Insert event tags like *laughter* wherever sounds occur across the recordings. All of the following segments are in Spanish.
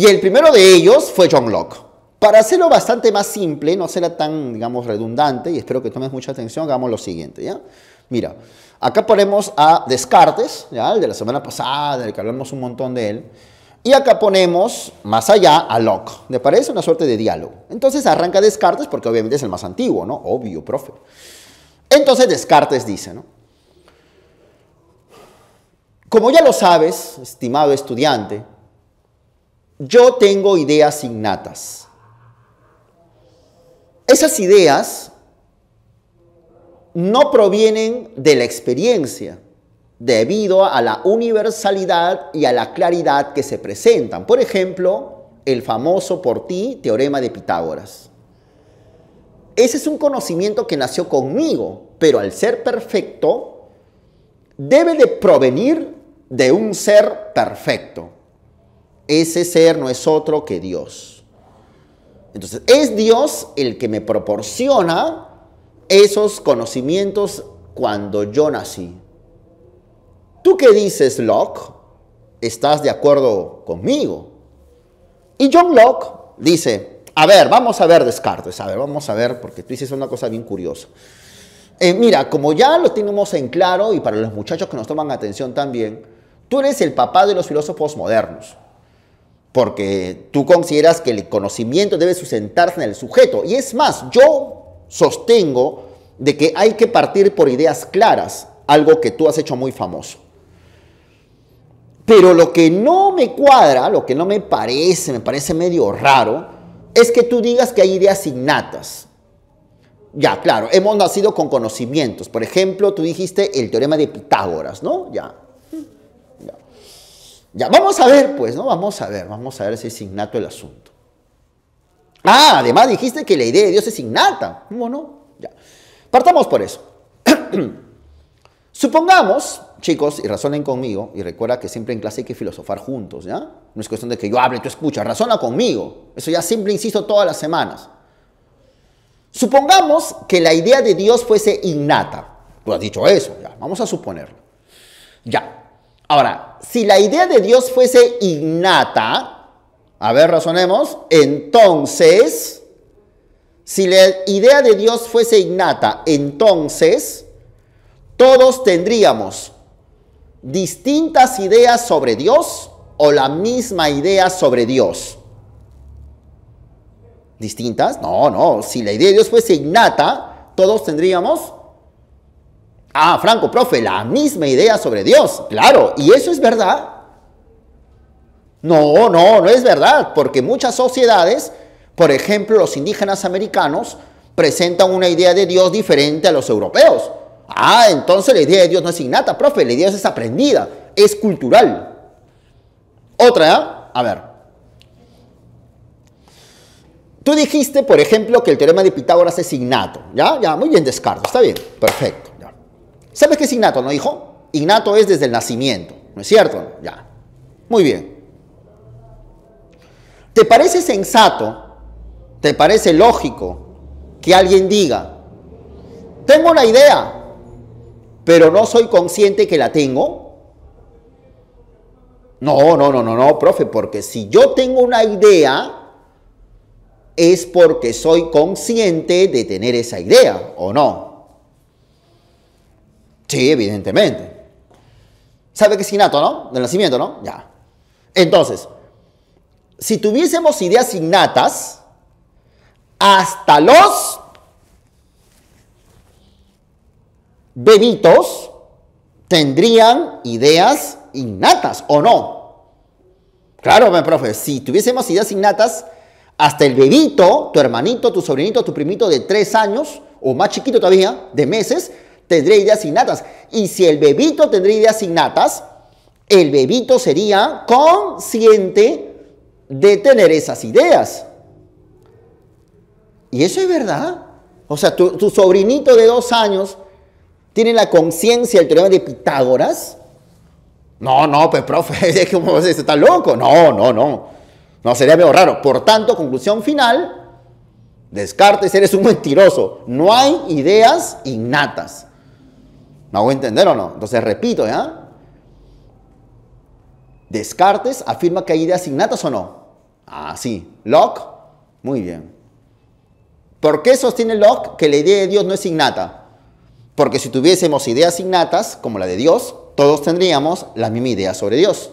Y el primero de ellos fue John Locke. Para hacerlo bastante más simple, no será tan, digamos, redundante, y espero que tomes mucha atención, hagamos lo siguiente, ¿ya? Mira, acá ponemos a Descartes, ¿ya? El de la semana pasada, del que hablamos un montón de él. Y acá ponemos, más allá, a Locke. Me parece una suerte de diálogo? Entonces arranca Descartes, porque obviamente es el más antiguo, ¿no? Obvio, profe. Entonces Descartes dice, ¿no? Como ya lo sabes, estimado estudiante, yo tengo ideas innatas. Esas ideas no provienen de la experiencia, debido a la universalidad y a la claridad que se presentan. Por ejemplo, el famoso por ti teorema de Pitágoras. Ese es un conocimiento que nació conmigo, pero al ser perfecto, debe de provenir de un ser perfecto. Ese ser no es otro que Dios. Entonces, es Dios el que me proporciona esos conocimientos cuando yo nací. ¿Tú qué dices, Locke? ¿Estás de acuerdo conmigo? Y John Locke dice, a ver, vamos a ver Descartes, a ver, vamos a ver, porque tú dices una cosa bien curiosa. Eh, mira, como ya lo tenemos en claro, y para los muchachos que nos toman atención también, tú eres el papá de los filósofos modernos. Porque tú consideras que el conocimiento debe sustentarse en el sujeto. Y es más, yo sostengo de que hay que partir por ideas claras, algo que tú has hecho muy famoso. Pero lo que no me cuadra, lo que no me parece, me parece medio raro, es que tú digas que hay ideas innatas. Ya, claro, hemos nacido con conocimientos. Por ejemplo, tú dijiste el teorema de Pitágoras, ¿no? Ya, ya, vamos a ver, pues, ¿no? Vamos a ver, vamos a ver si es innato el asunto. Ah, además dijiste que la idea de Dios es innata. ¿Cómo no? Ya. Partamos por eso. *clears throat* Supongamos, chicos, y razonen conmigo, y recuerda que siempre en clase hay que filosofar juntos, ¿ya? No es cuestión de que yo hable, tú escuchas, razona conmigo. Eso ya siempre insisto todas las semanas. Supongamos que la idea de Dios fuese innata. Tú has dicho eso, ya, vamos a suponerlo. Ya, Ahora, si la idea de Dios fuese innata, a ver, razonemos, entonces, si la idea de Dios fuese innata, entonces, todos tendríamos distintas ideas sobre Dios o la misma idea sobre Dios. ¿Distintas? No, no. Si la idea de Dios fuese innata, todos tendríamos Ah, Franco, profe, la misma idea sobre Dios. Claro, ¿y eso es verdad? No, no, no es verdad, porque muchas sociedades, por ejemplo, los indígenas americanos, presentan una idea de Dios diferente a los europeos. Ah, entonces la idea de Dios no es innata, profe, la idea es aprendida, es cultural. Otra, a ver. Tú dijiste, por ejemplo, que el teorema de Pitágoras es innato, ¿ya? Ya, muy bien, descarto, está bien, perfecto. ¿Sabes qué es innato, no, hijo? Innato es desde el nacimiento, ¿no es cierto? Ya. Muy bien. ¿Te parece sensato, te parece lógico que alguien diga, tengo una idea, pero no soy consciente que la tengo? No, no, no, no, no, profe, porque si yo tengo una idea, es porque soy consciente de tener esa idea, ¿o no? Sí, evidentemente. Sabe que es innato, ¿no? Del nacimiento, ¿no? Ya. Entonces, si tuviésemos ideas innatas, hasta los bebitos tendrían ideas innatas, ¿o no? Claro, mi profe, si tuviésemos ideas innatas, hasta el bebito, tu hermanito, tu sobrinito, tu primito de tres años, o más chiquito todavía, de meses, tendría ideas innatas. Y si el bebito tendría ideas innatas, el bebito sería consciente de tener esas ideas. Y eso es verdad. O sea, tu, sobrinito de dos años tiene la conciencia del teorema de Pitágoras. No, no, pues profe, *laughs* es como está loco. No, no, no. No, sería medio raro. Por tanto, conclusión final, Descartes, eres un mentiroso. No hay ideas innatas. ¿Me hago entender o no? Entonces repito, ¿ya? Descartes afirma que hay ideas innatas o no. Ah, sí. Locke, muy bien. ¿Por qué sostiene Locke que la idea de Dios no es innata? Porque si tuviésemos ideas innatas, como la de Dios, todos tendríamos la misma idea sobre Dios.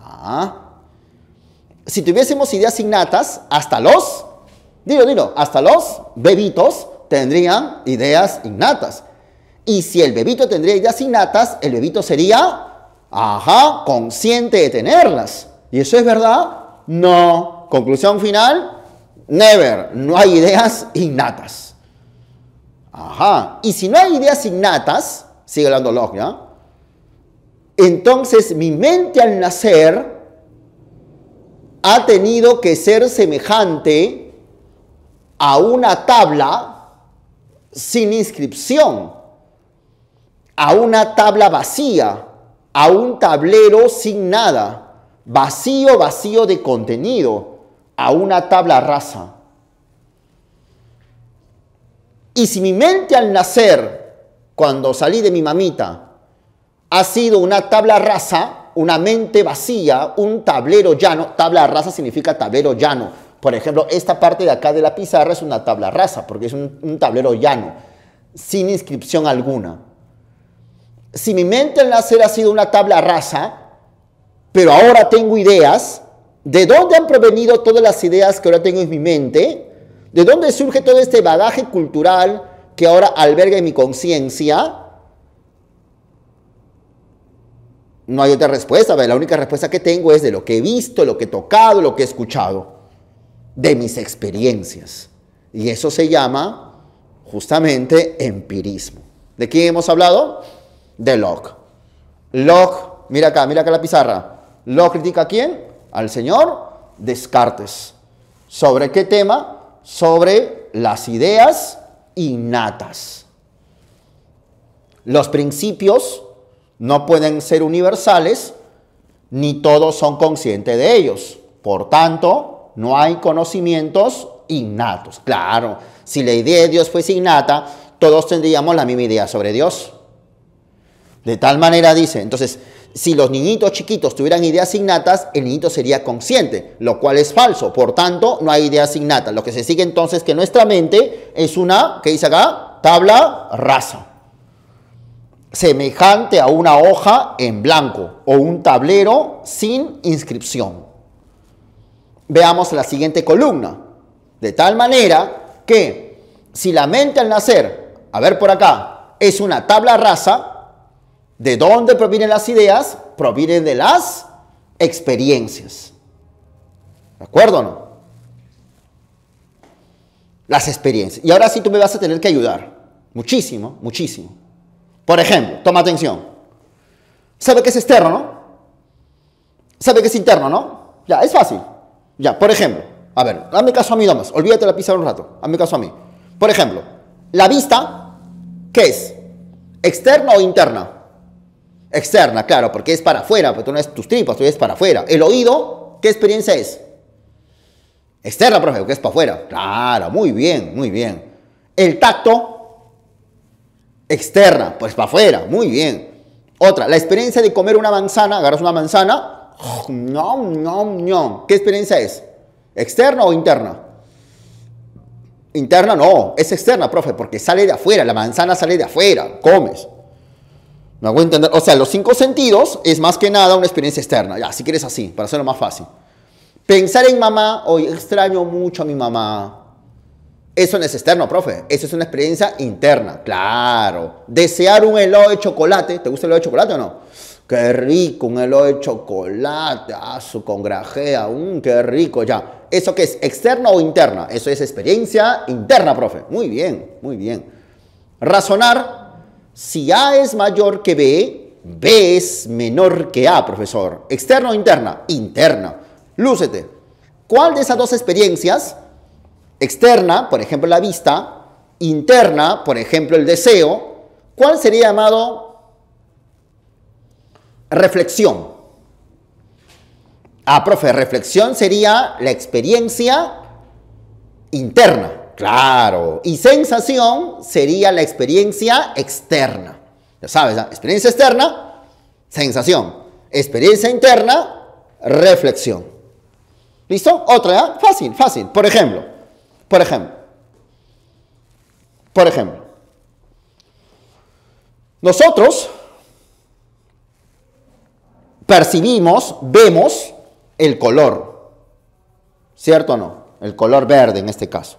Ah. Si tuviésemos ideas innatas, hasta los, digo, digo, hasta los bebitos tendrían ideas innatas. Y si el bebito tendría ideas innatas, el bebito sería, ajá, consciente de tenerlas. ¿Y eso es verdad? No. Conclusión final, never. No hay ideas innatas. Ajá. Y si no hay ideas innatas, sigue hablando Locke, Entonces mi mente al nacer ha tenido que ser semejante a una tabla sin inscripción a una tabla vacía, a un tablero sin nada, vacío, vacío de contenido, a una tabla rasa. Y si mi mente al nacer, cuando salí de mi mamita, ha sido una tabla rasa, una mente vacía, un tablero llano, tabla rasa significa tablero llano. Por ejemplo, esta parte de acá de la pizarra es una tabla rasa, porque es un, un tablero llano, sin inscripción alguna si mi mente al nacer ha sido una tabla rasa, pero ahora tengo ideas, ¿de dónde han provenido todas las ideas que ahora tengo en mi mente? ¿De dónde surge todo este bagaje cultural que ahora alberga en mi conciencia? No hay otra respuesta, la única respuesta que tengo es de lo que he visto, lo que he tocado, lo que he escuchado, de mis experiencias. Y eso se llama justamente empirismo. ¿De quién hemos hablado? de Locke. Locke, mira acá, mira acá la pizarra. Locke critica a quién? Al señor Descartes. ¿Sobre qué tema? Sobre las ideas innatas. Los principios no pueden ser universales ni todos son conscientes de ellos. Por tanto, no hay conocimientos innatos. Claro, si la idea de Dios fuese innata, todos tendríamos la misma idea sobre Dios. De tal manera dice, entonces, si los niñitos chiquitos tuvieran ideas innatas, el niñito sería consciente, lo cual es falso. Por tanto, no hay ideas innatas. Lo que se sigue entonces es que nuestra mente es una, ¿qué dice acá? Tabla rasa. Semejante a una hoja en blanco o un tablero sin inscripción. Veamos la siguiente columna. De tal manera que si la mente al nacer, a ver por acá, es una tabla rasa, ¿De dónde provienen las ideas? Provienen de las experiencias. ¿De acuerdo o no? Las experiencias. Y ahora sí tú me vas a tener que ayudar. Muchísimo, muchísimo. Por ejemplo, toma atención. Sabe que es externo, ¿no? Sabe que es interno, ¿no? Ya, es fácil. Ya, por ejemplo. A ver, hazme caso a mí nomás. Olvídate la pizarra un rato. Hazme caso a mí. Por ejemplo, la vista, ¿qué es? ¿Externa o interna? Externa, claro, porque es para afuera, porque tú no es tus tripas, tú es para afuera. El oído, ¿qué experiencia es? Externa, profe, que es para afuera. Claro, muy bien, muy bien. El tacto, externa, pues para afuera, muy bien. Otra, la experiencia de comer una manzana, agarras una manzana, no, no, no. ¿Qué experiencia es? ¿Externa o interna? Interna no, es externa, profe, porque sale de afuera, la manzana sale de afuera, comes. No entender? O sea, los cinco sentidos es más que nada una experiencia externa. Ya, si quieres así, para hacerlo más fácil. Pensar en mamá, hoy extraño mucho a mi mamá. Eso no es externo, profe. Eso es una experiencia interna. Claro. Desear un helado de chocolate. ¿Te gusta el helado de chocolate o no? Qué rico, un helado de chocolate. Ah, su congrajea. un mm, qué rico, ya. ¿Eso qué es? ¿Externo o interna? Eso es experiencia interna, profe. Muy bien, muy bien. Razonar si A es mayor que B, B es menor que A, profesor. ¿Externa o interna? Interna. Lúcete. ¿Cuál de esas dos experiencias, externa, por ejemplo la vista, interna, por ejemplo el deseo, cuál sería llamado reflexión? Ah, profe, reflexión sería la experiencia interna. Claro. Y sensación sería la experiencia externa. Ya sabes, ¿ah? experiencia externa, sensación. Experiencia interna, reflexión. ¿Listo? Otra, ¿eh? Fácil, fácil. Por ejemplo, por ejemplo, por ejemplo, nosotros percibimos, vemos el color, ¿cierto o no? El color verde en este caso.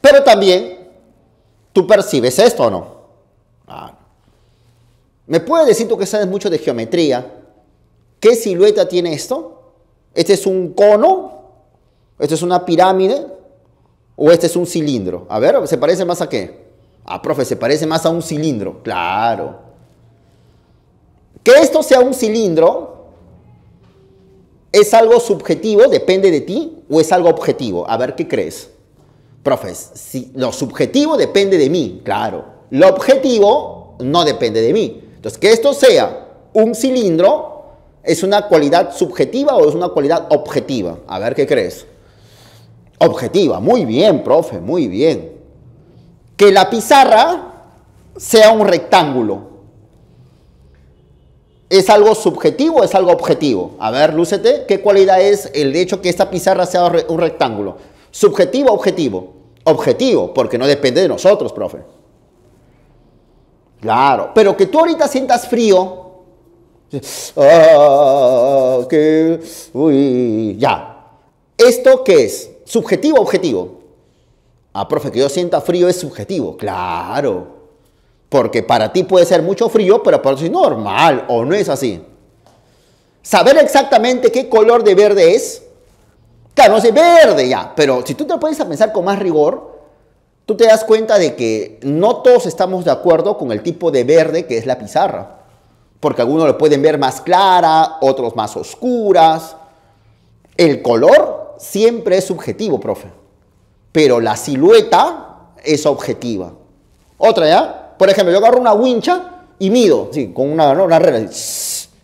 Pero también tú percibes esto o no. ¿Me puedes decir tú que sabes mucho de geometría? ¿Qué silueta tiene esto? ¿Este es un cono? esto es una pirámide? ¿O este es un cilindro? A ver, ¿se parece más a qué? Ah, profe, se parece más a un cilindro. Claro. Que esto sea un cilindro es algo subjetivo, depende de ti, o es algo objetivo. A ver, ¿qué crees? Profes, si lo subjetivo depende de mí, claro. Lo objetivo no depende de mí. Entonces, que esto sea un cilindro, ¿es una cualidad subjetiva o es una cualidad objetiva? A ver, ¿qué crees? Objetiva, muy bien, profe, muy bien. Que la pizarra sea un rectángulo. ¿Es algo subjetivo o es algo objetivo? A ver, lúcete, ¿qué cualidad es el hecho que esta pizarra sea un rectángulo? Subjetivo, objetivo. Objetivo, porque no depende de nosotros, profe. Claro, pero que tú ahorita sientas frío. Ah, uy, ya. ¿Esto qué es? ¿Subjetivo objetivo? Ah, profe, que yo sienta frío es subjetivo. Claro. Porque para ti puede ser mucho frío, pero para ti es normal o no es así. Saber exactamente qué color de verde es Claro, no sé, verde ya, pero si tú te puedes a pensar con más rigor, tú te das cuenta de que no todos estamos de acuerdo con el tipo de verde que es la pizarra. Porque algunos lo pueden ver más clara, otros más oscuras. El color siempre es subjetivo, profe. Pero la silueta es objetiva. Otra, ¿ya? Por ejemplo, yo agarro una wincha y mido, sí, con una, ¿no? una regla.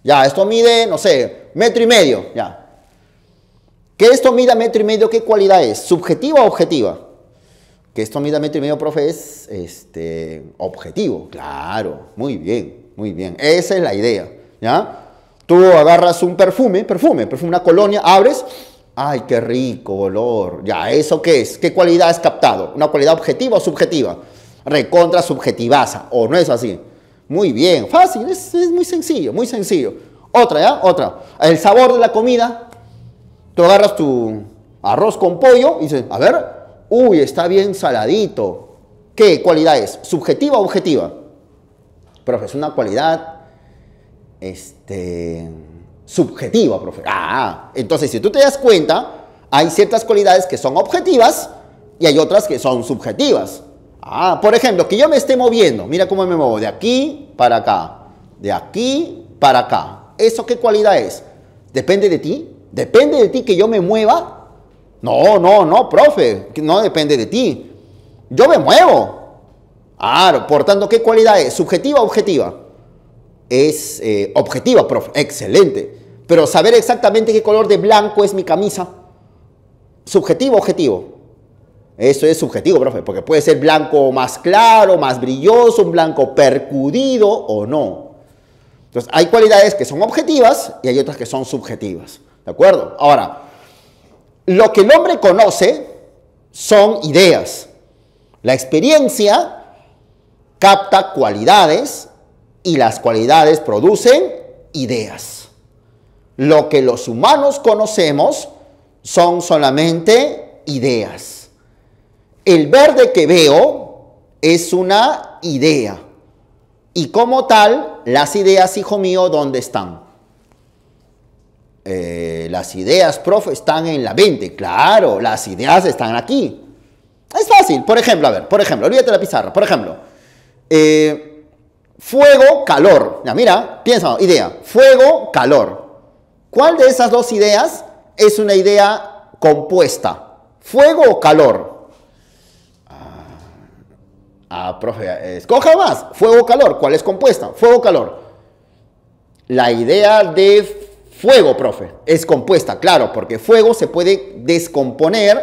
Ya, esto mide, no sé, metro y medio, ya. ¿Qué esto mida metro y medio, ¿qué cualidad es? ¿Subjetiva o objetiva? Que esto mida metro y medio, profe, es este, objetivo. Claro, muy bien, muy bien. Esa es la idea, ¿ya? Tú agarras un perfume, perfume, perfume, una colonia, abres, ay, qué rico olor. Ya, ¿eso qué es? ¿Qué cualidad has captado? ¿Una cualidad objetiva o subjetiva? Recontra subjetivaza, ¿o no es así? Muy bien, fácil, es, es muy sencillo, muy sencillo. Otra, ¿ya? Otra. El sabor de la comida, Tú agarras tu arroz con pollo y dices, a ver, uy, está bien saladito. ¿Qué cualidad es? ¿Subjetiva o objetiva? Profe, es una cualidad este, subjetiva, profe. Ah, entonces si tú te das cuenta, hay ciertas cualidades que son objetivas y hay otras que son subjetivas. Ah, por ejemplo, que yo me esté moviendo. Mira cómo me muevo. De aquí para acá. De aquí para acá. ¿Eso qué cualidad es? ¿Depende de ti? ¿Depende de ti que yo me mueva? No, no, no, profe, no depende de ti. Yo me muevo. Ah, por tanto, ¿qué cualidad es? ¿Subjetiva o objetiva? Es eh, objetiva, profe. Excelente. Pero saber exactamente qué color de blanco es mi camisa. ¿Subjetivo o objetivo? Eso es subjetivo, profe, porque puede ser blanco más claro, más brilloso, un blanco percudido o no. Entonces, hay cualidades que son objetivas y hay otras que son subjetivas. ¿De acuerdo? Ahora, lo que el hombre conoce son ideas. La experiencia capta cualidades y las cualidades producen ideas. Lo que los humanos conocemos son solamente ideas. El verde que veo es una idea. Y como tal, las ideas, hijo mío, ¿dónde están? Eh, las ideas, profe, están en la mente. Claro, las ideas están aquí. Es fácil. Por ejemplo, a ver, por ejemplo, olvídate de la pizarra. Por ejemplo, eh, fuego, calor. Ya, mira, piensa, idea. Fuego, calor. ¿Cuál de esas dos ideas es una idea compuesta? ¿Fuego o calor? Ah, ah profe, escoja más. Fuego o calor. ¿Cuál es compuesta? Fuego o calor. La idea de fuego, profe. Es compuesta, claro, porque fuego se puede descomponer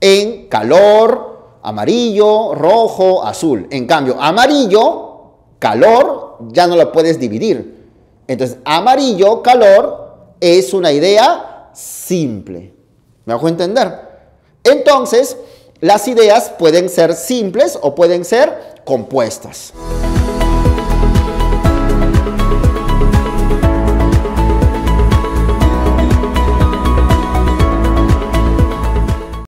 en calor, amarillo, rojo, azul. En cambio, amarillo, calor, ya no lo puedes dividir. Entonces, amarillo, calor, es una idea simple. ¿Me hago entender? Entonces, las ideas pueden ser simples o pueden ser compuestas.